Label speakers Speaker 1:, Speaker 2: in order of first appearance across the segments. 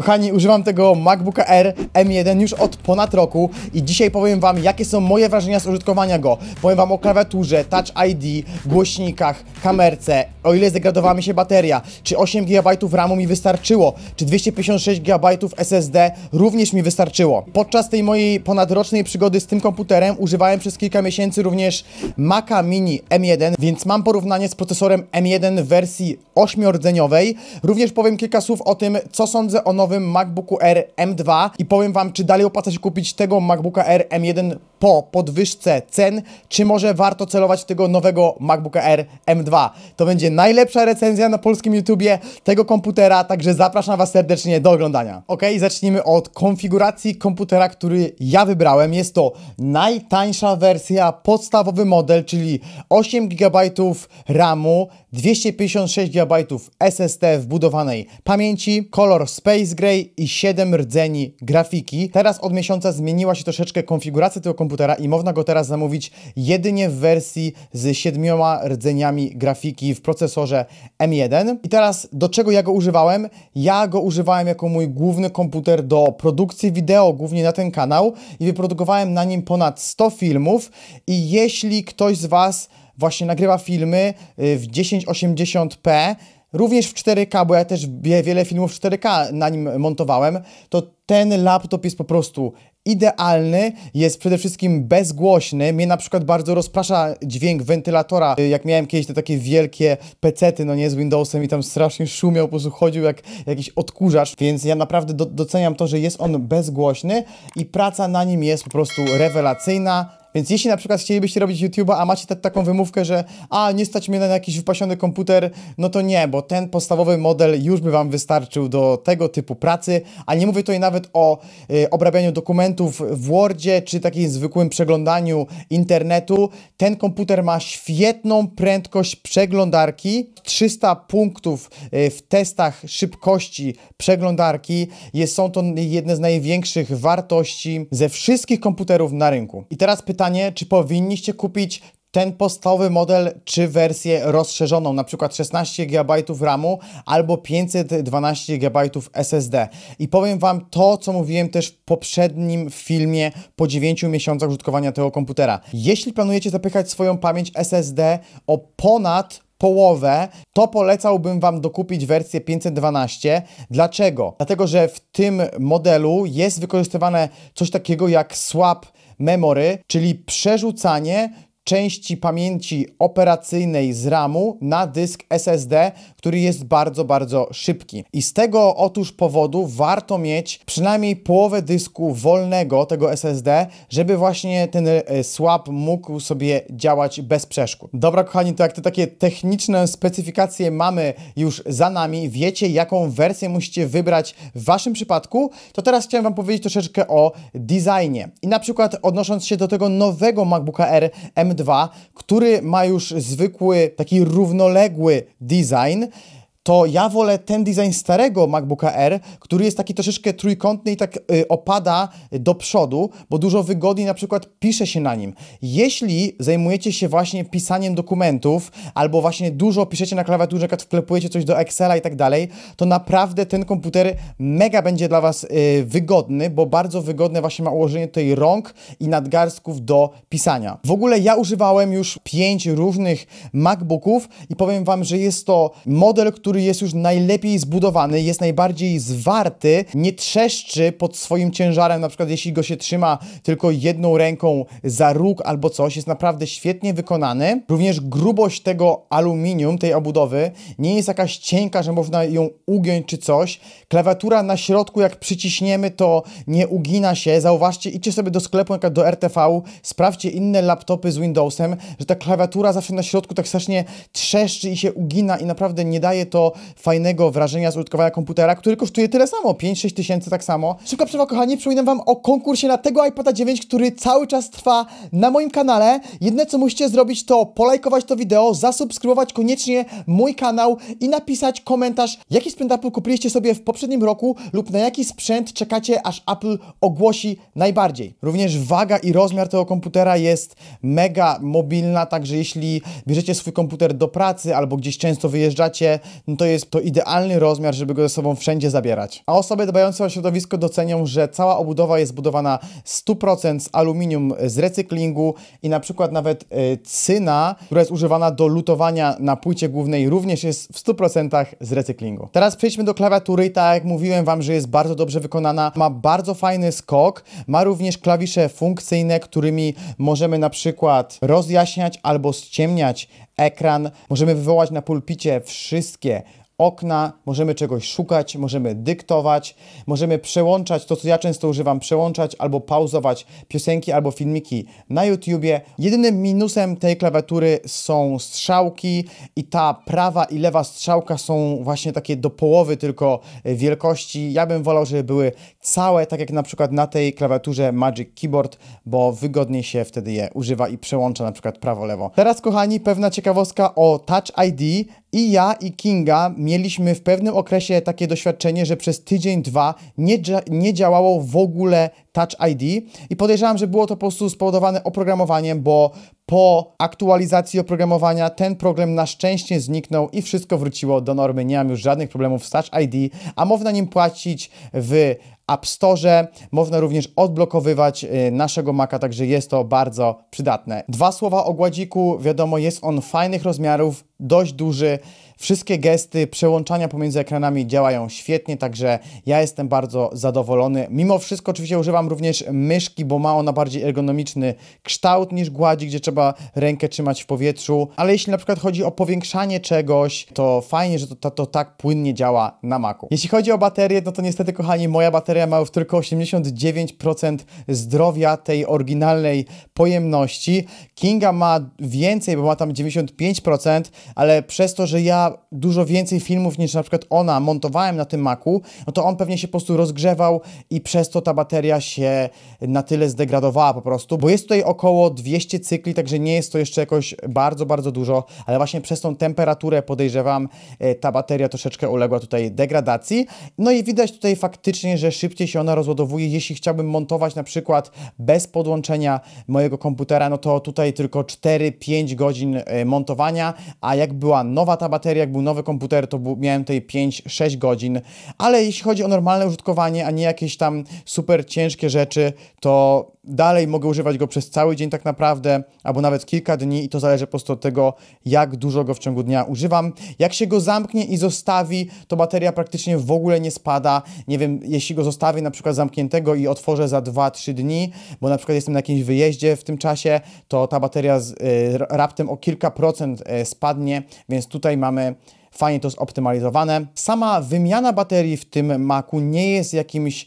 Speaker 1: Kochani, używam tego MacBooka R M1 już od ponad roku i dzisiaj powiem Wam, jakie są moje wrażenia z użytkowania go. Powiem Wam o klawiaturze, Touch ID, głośnikach, kamerce, o ile zdegradowała mi się bateria, czy 8 GB RAMu mi wystarczyło, czy 256 GB SSD również mi wystarczyło. Podczas tej mojej ponadrocznej przygody z tym komputerem używałem przez kilka miesięcy również Maca Mini M1, więc mam porównanie z procesorem M1 w wersji 8-rdzeniowej. Również powiem kilka słów o tym, co sądzę o nowym nowym MacBooku R M2 i powiem Wam, czy dalej opłaca się kupić tego MacBooka R M1 po podwyżce cen, czy może warto celować w tego nowego MacBooka Air M2. To będzie najlepsza recenzja na polskim YouTubie tego komputera, także zapraszam Was serdecznie do oglądania. Ok, zacznijmy od konfiguracji komputera, który ja wybrałem. Jest to najtańsza wersja, podstawowy model, czyli 8 GB RAMu, 256 GB SSD wbudowanej pamięci, kolor Space Gray i 7 rdzeni grafiki. Teraz od miesiąca zmieniła się troszeczkę konfiguracja tego komputera, komputera i można go teraz zamówić jedynie w wersji z siedmioma rdzeniami grafiki w procesorze M1. I teraz do czego ja go używałem? Ja go używałem jako mój główny komputer do produkcji wideo, głównie na ten kanał i wyprodukowałem na nim ponad 100 filmów i jeśli ktoś z Was właśnie nagrywa filmy y, w 1080p, również w 4K, bo ja też wiele filmów w 4K na nim montowałem, to ten laptop jest po prostu idealny, jest przede wszystkim bezgłośny. Mnie na przykład bardzo rozprasza dźwięk wentylatora. Y, jak miałem kiedyś te takie wielkie pecety, no nie, z Windowsem i tam strasznie szumiał, po prostu chodził jak jakiś odkurzacz, więc ja naprawdę do, doceniam to, że jest on bezgłośny i praca na nim jest po prostu rewelacyjna. Więc jeśli na przykład chcielibyście robić YouTube'a, a macie taką wymówkę, że a, nie stać mnie na jakiś wypasiony komputer, no to nie, bo ten podstawowy model już by Wam wystarczył do tego typu pracy, a nie mówię tutaj nawet o y, obrabianiu dokumentów w Wordzie, czy takim zwykłym przeglądaniu internetu. Ten komputer ma świetną prędkość przeglądarki, 300 punktów y, w testach szybkości przeglądarki, jest, są to jedne z największych wartości ze wszystkich komputerów na rynku. I teraz pytanie, pytanie, czy powinniście kupić ten podstawowy model, czy wersję rozszerzoną, na przykład 16 GB RAMu albo 512 GB SSD. I powiem Wam to, co mówiłem też w poprzednim filmie po 9 miesiącach użytkowania tego komputera. Jeśli planujecie zapychać swoją pamięć SSD o ponad połowę, to polecałbym Wam dokupić wersję 512. Dlaczego? Dlatego, że w tym modelu jest wykorzystywane coś takiego jak swap memory, czyli przerzucanie części pamięci operacyjnej z RAMu na dysk SSD, który jest bardzo, bardzo szybki. I z tego otóż powodu warto mieć przynajmniej połowę dysku wolnego tego SSD, żeby właśnie ten e, swap mógł sobie działać bez przeszkód. Dobra, kochani, to jak te takie techniczne specyfikacje mamy już za nami, wiecie jaką wersję musicie wybrać w Waszym przypadku, to teraz chciałem Wam powiedzieć troszeczkę o designie. I na przykład odnosząc się do tego nowego MacBooka R M2, 2 który ma już zwykły, taki równoległy design, to ja wolę ten design starego MacBooka R, który jest taki troszeczkę trójkątny i tak y, opada do przodu, bo dużo wygodniej na przykład pisze się na nim. Jeśli zajmujecie się właśnie pisaniem dokumentów, albo właśnie dużo piszecie na klawiaturze, jak wklepujecie coś do Excela i tak dalej, to naprawdę ten komputer mega będzie dla Was y, wygodny, bo bardzo wygodne właśnie ma ułożenie tej rąk i nadgarstków do pisania. W ogóle ja używałem już pięć różnych MacBooków i powiem Wam, że jest to model, który który jest już najlepiej zbudowany, jest najbardziej zwarty, nie trzeszczy pod swoim ciężarem, na przykład jeśli go się trzyma tylko jedną ręką za róg albo coś, jest naprawdę świetnie wykonany. Również grubość tego aluminium, tej obudowy, nie jest jakaś cienka, że można ją ugiąć czy coś. Klawiatura na środku, jak przyciśniemy, to nie ugina się. Zauważcie, idźcie sobie do sklepu, jak do RTV, sprawdźcie inne laptopy z Windowsem, że ta klawiatura zawsze na środku tak strasznie trzeszczy i się ugina i naprawdę nie daje to fajnego wrażenia z użytkowania komputera, który kosztuje tyle samo, 5-6 tysięcy tak samo. Szybka przerwa kochani, przypominam wam o konkursie na tego iPada 9, który cały czas trwa na moim kanale. Jedne co musicie zrobić to polajkować to wideo, zasubskrybować koniecznie mój kanał i napisać komentarz, jaki sprzęt Apple kupiliście sobie w poprzednim roku lub na jaki sprzęt czekacie, aż Apple ogłosi najbardziej. Również waga i rozmiar tego komputera jest mega mobilna, także jeśli bierzecie swój komputer do pracy albo gdzieś często wyjeżdżacie, to jest to idealny rozmiar, żeby go ze sobą wszędzie zabierać. A osoby dbające o środowisko docenią, że cała obudowa jest budowana 100% z aluminium z recyklingu i na przykład nawet e, cyna, która jest używana do lutowania na płycie głównej również jest w 100% z recyklingu. Teraz przejdźmy do klawiatury i tak jak mówiłem Wam, że jest bardzo dobrze wykonana, ma bardzo fajny skok, ma również klawisze funkcyjne, którymi możemy na przykład rozjaśniać albo ściemniać ekran, możemy wywołać na pulpicie wszystkie okna, możemy czegoś szukać, możemy dyktować, możemy przełączać to, co ja często używam, przełączać albo pauzować piosenki albo filmiki na YouTubie. Jedynym minusem tej klawiatury są strzałki i ta prawa i lewa strzałka są właśnie takie do połowy tylko wielkości. Ja bym wolał, żeby były całe, tak jak na przykład na tej klawiaturze Magic Keyboard, bo wygodniej się wtedy je używa i przełącza na przykład prawo-lewo. Teraz kochani, pewna ciekawostka o Touch ID i ja i Kinga mieliśmy w pewnym okresie takie doświadczenie, że przez tydzień, dwa nie, nie działało w ogóle Touch ID i podejrzewam, że było to po prostu spowodowane oprogramowaniem, bo po aktualizacji oprogramowania ten problem na szczęście zniknął i wszystko wróciło do normy. Nie mam już żadnych problemów z Touch ID, a można nim płacić w App Store. Można również odblokowywać y, naszego Maca, także jest to bardzo przydatne. Dwa słowa o gładziku. Wiadomo, jest on fajnych rozmiarów, dość duży. Wszystkie gesty przełączania pomiędzy ekranami działają świetnie, także ja jestem bardzo zadowolony. Mimo wszystko oczywiście używam również myszki, bo ma ona bardziej ergonomiczny kształt niż gładzi, gdzie trzeba rękę trzymać w powietrzu. Ale jeśli na przykład chodzi o powiększanie czegoś, to fajnie, że to, to, to tak płynnie działa na Macu. Jeśli chodzi o baterię, no to niestety kochani, moja bateria ma już tylko 89% zdrowia tej oryginalnej pojemności. Kinga ma więcej, bo ma tam 95%, ale przez to, że ja dużo więcej filmów niż na przykład ona montowałem na tym Macu, no to on pewnie się po prostu rozgrzewał i przez to ta bateria się na tyle zdegradowała po prostu, bo jest tutaj około 200 cykli, także nie jest to jeszcze jakoś bardzo, bardzo dużo, ale właśnie przez tą temperaturę podejrzewam e, ta bateria troszeczkę uległa tutaj degradacji. No i widać tutaj faktycznie, że szybciej się ona rozładowuje. Jeśli chciałbym montować na przykład bez podłączenia mojego komputera, no to tutaj tylko 4-5 godzin e, montowania, a jak była nowa ta bateria, jak był nowy komputer, to miałem tutaj 5-6 godzin. Ale jeśli chodzi o normalne użytkowanie, a nie jakieś tam super ciężkie rzeczy, to dalej mogę używać go przez cały dzień tak naprawdę, albo nawet kilka dni i to zależy po prostu od tego, jak dużo go w ciągu dnia używam. Jak się go zamknie i zostawi, to bateria praktycznie w ogóle nie spada. Nie wiem, jeśli go zostawię na przykład zamkniętego i otworzę za 2-3 dni, bo na przykład jestem na jakimś wyjeździe w tym czasie, to ta bateria z, y, raptem o kilka procent y, spadnie, więc tutaj mamy fajnie to zoptymalizowane. Sama wymiana baterii w tym maku nie jest jakimś e,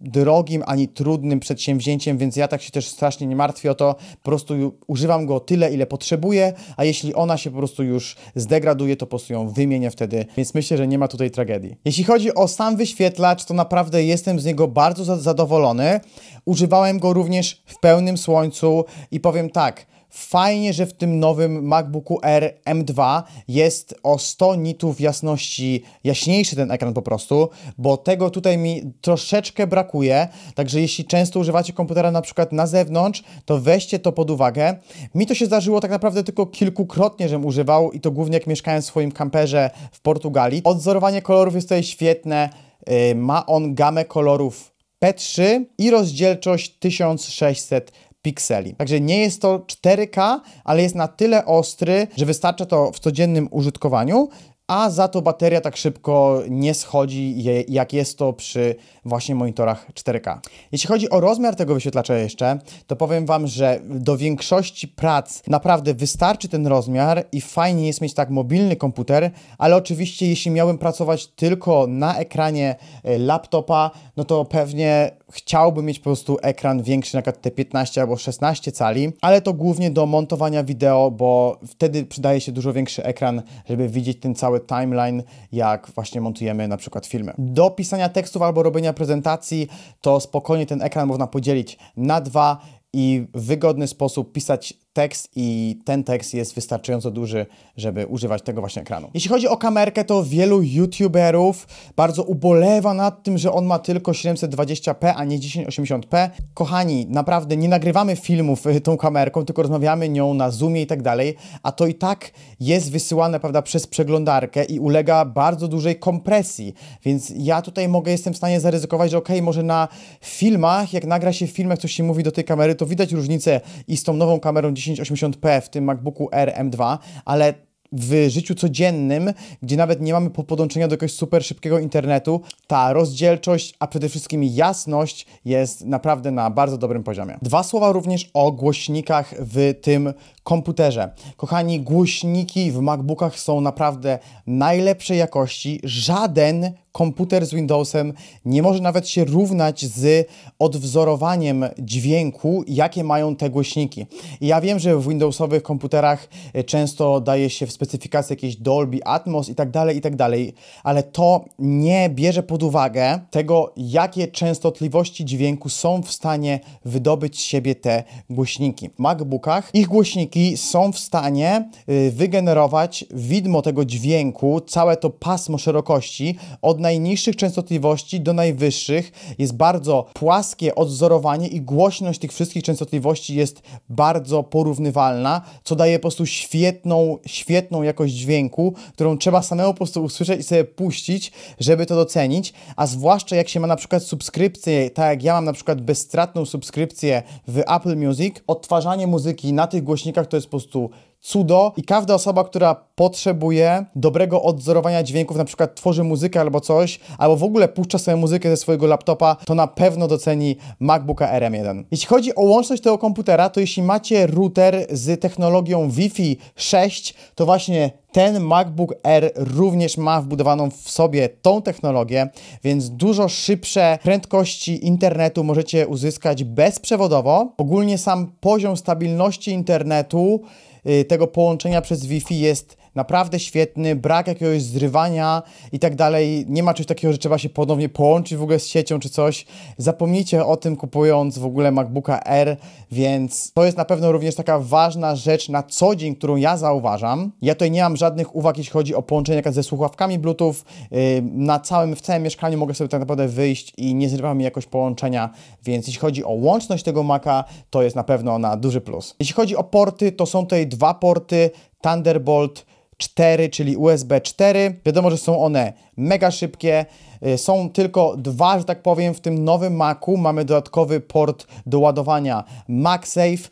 Speaker 1: drogim ani trudnym przedsięwzięciem, więc ja tak się też strasznie nie martwię o to. Po prostu używam go tyle, ile potrzebuję, a jeśli ona się po prostu już zdegraduje, to po prostu ją wymienię wtedy, więc myślę, że nie ma tutaj tragedii. Jeśli chodzi o sam wyświetlacz, to naprawdę jestem z niego bardzo zadowolony. Używałem go również w pełnym słońcu i powiem tak, Fajnie, że w tym nowym MacBooku R M2 jest o 100 nitów jasności jaśniejszy ten ekran po prostu, bo tego tutaj mi troszeczkę brakuje. Także jeśli często używacie komputera na przykład na zewnątrz, to weźcie to pod uwagę. Mi to się zdarzyło tak naprawdę tylko kilkukrotnie, żem używał i to głównie jak mieszkałem w swoim kamperze w Portugalii. Odzorowanie kolorów jest tutaj świetne. Yy, ma on gamę kolorów P3 i rozdzielczość 1600 pikseli. Także nie jest to 4K, ale jest na tyle ostry, że wystarcza to w codziennym użytkowaniu, a za to bateria tak szybko nie schodzi, jak jest to przy właśnie monitorach 4K. Jeśli chodzi o rozmiar tego wyświetlacza jeszcze, to powiem Wam, że do większości prac naprawdę wystarczy ten rozmiar i fajnie jest mieć tak mobilny komputer, ale oczywiście jeśli miałbym pracować tylko na ekranie e, laptopa, no to pewnie chciałbym mieć po prostu ekran większy, na przykład te 15 albo 16 cali, ale to głównie do montowania wideo, bo wtedy przydaje się dużo większy ekran, żeby widzieć ten cały timeline, jak właśnie montujemy na przykład filmy. Do pisania tekstów albo robienia prezentacji to spokojnie ten ekran można podzielić na dwa i w wygodny sposób pisać tekst i ten tekst jest wystarczająco duży, żeby używać tego właśnie ekranu. Jeśli chodzi o kamerkę, to wielu youtuberów bardzo ubolewa nad tym, że on ma tylko 720p, a nie 1080p. Kochani, naprawdę nie nagrywamy filmów y, tą kamerką, tylko rozmawiamy nią na Zoomie i tak dalej, a to i tak jest wysyłane, prawda, przez przeglądarkę i ulega bardzo dużej kompresji, więc ja tutaj mogę, jestem w stanie zaryzykować, że ok, może na filmach, jak nagra się w filmach, coś się mówi do tej kamery, to widać różnicę i z tą nową kamerą 1080p w tym MacBooku RM2, ale w życiu codziennym, gdzie nawet nie mamy podłączenia do jakiegoś super szybkiego internetu, ta rozdzielczość, a przede wszystkim jasność jest naprawdę na bardzo dobrym poziomie. Dwa słowa również o głośnikach w tym komputerze. Kochani, głośniki w MacBookach są naprawdę najlepszej jakości. Żaden komputer z Windowsem nie może nawet się równać z odwzorowaniem dźwięku, jakie mają te głośniki. Ja wiem, że w Windowsowych komputerach e, często daje się w specyfikacji jakieś Dolby Atmos i tak dalej, i tak dalej, ale to nie bierze pod uwagę tego, jakie częstotliwości dźwięku są w stanie wydobyć z siebie te głośniki. W MacBookach ich głośniki są w stanie e, wygenerować widmo tego dźwięku, całe to pasmo szerokości od najniższych częstotliwości do najwyższych jest bardzo płaskie odzorowanie i głośność tych wszystkich częstotliwości jest bardzo porównywalna, co daje po prostu świetną, świetną jakość dźwięku, którą trzeba samemu po prostu usłyszeć i sobie puścić, żeby to docenić, a zwłaszcza jak się ma na przykład subskrypcję, tak jak ja mam na przykład bezstratną subskrypcję w Apple Music, odtwarzanie muzyki na tych głośnikach to jest po prostu cudo i każda osoba, która potrzebuje dobrego odzorowania dźwięków, na przykład tworzy muzykę albo coś, albo w ogóle puszcza sobie muzykę ze swojego laptopa, to na pewno doceni MacBooka RM1. Jeśli chodzi o łączność tego komputera, to jeśli macie router z technologią Wi-Fi 6, to właśnie ten MacBook Air również ma wbudowaną w sobie tą technologię, więc dużo szybsze prędkości internetu możecie uzyskać bezprzewodowo. Ogólnie sam poziom stabilności internetu Y, tego połączenia przez Wi-Fi jest naprawdę świetny, brak jakiegoś zrywania i tak dalej. Nie ma czegoś takiego, że trzeba się ponownie połączyć w ogóle z siecią czy coś. Zapomnijcie o tym kupując w ogóle MacBooka R, więc to jest na pewno również taka ważna rzecz na co dzień, którą ja zauważam. Ja tutaj nie mam żadnych uwag, jeśli chodzi o połączenie ze słuchawkami Bluetooth. Na całym, w całym mieszkaniu mogę sobie tak naprawdę wyjść i nie zrywa mi jakoś połączenia, więc jeśli chodzi o łączność tego Maca, to jest na pewno na duży plus. Jeśli chodzi o porty, to są tutaj dwa porty, Thunderbolt 4, czyli USB 4. Wiadomo, że są one mega szybkie. Y, są tylko dwa, że tak powiem, w tym nowym Macu. Mamy dodatkowy port do ładowania MagSafe.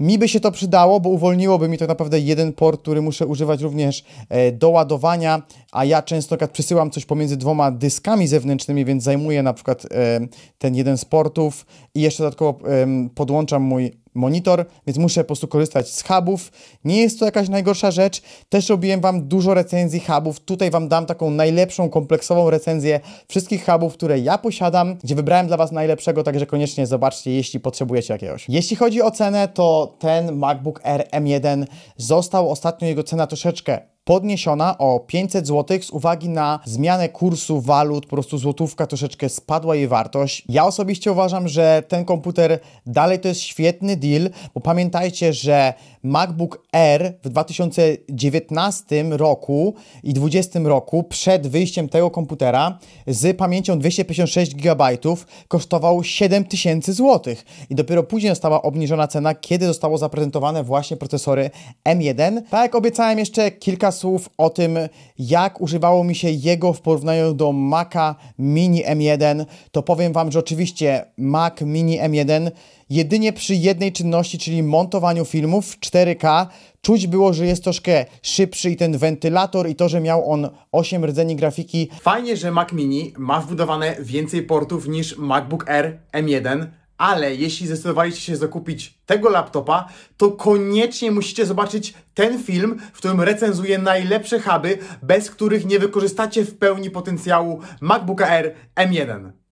Speaker 1: Mi by się to przydało, bo uwolniłoby mi tak naprawdę jeden port, który muszę używać również e, do ładowania, a ja często przesyłam coś pomiędzy dwoma dyskami zewnętrznymi, więc zajmuję na przykład e, ten jeden z portów i jeszcze dodatkowo podłączam mój monitor, więc muszę po prostu korzystać z hubów. Nie jest to jakaś najgorsza rzecz. Też robiłem Wam dużo recenzji hubów. Tutaj Wam dam taką najlepszą, kompleksową recenzję wszystkich hubów, które ja posiadam, gdzie wybrałem dla Was najlepszego, także koniecznie zobaczcie, jeśli potrzebujecie jakiegoś. Jeśli chodzi o cenę, to ten MacBook Air M1 został ostatnio jego cena troszeczkę podniesiona o 500 zł z uwagi na zmianę kursu walut, po prostu złotówka troszeczkę spadła jej wartość. Ja osobiście uważam, że ten komputer dalej to jest świetny deal, bo pamiętajcie, że MacBook Air w 2019 roku i 2020 roku przed wyjściem tego komputera z pamięcią 256 GB kosztował 7000 zł i dopiero później została obniżona cena, kiedy zostało zaprezentowane właśnie procesory M1. Tak jak obiecałem jeszcze kilka słów o tym, jak używało mi się jego w porównaniu do Maca Mini M1, to powiem Wam, że oczywiście Mac Mini M1 jedynie przy jednej czynności, czyli montowaniu filmów w 4K, czuć było, że jest troszkę szybszy i ten wentylator i to, że miał on 8 rdzeni grafiki. Fajnie, że Mac Mini ma wbudowane więcej portów niż MacBook Air M1, ale jeśli zdecydowaliście się zakupić tego laptopa, to koniecznie musicie zobaczyć ten film, w którym recenzuję najlepsze huby, bez których nie wykorzystacie w pełni potencjału MacBooka Air M1.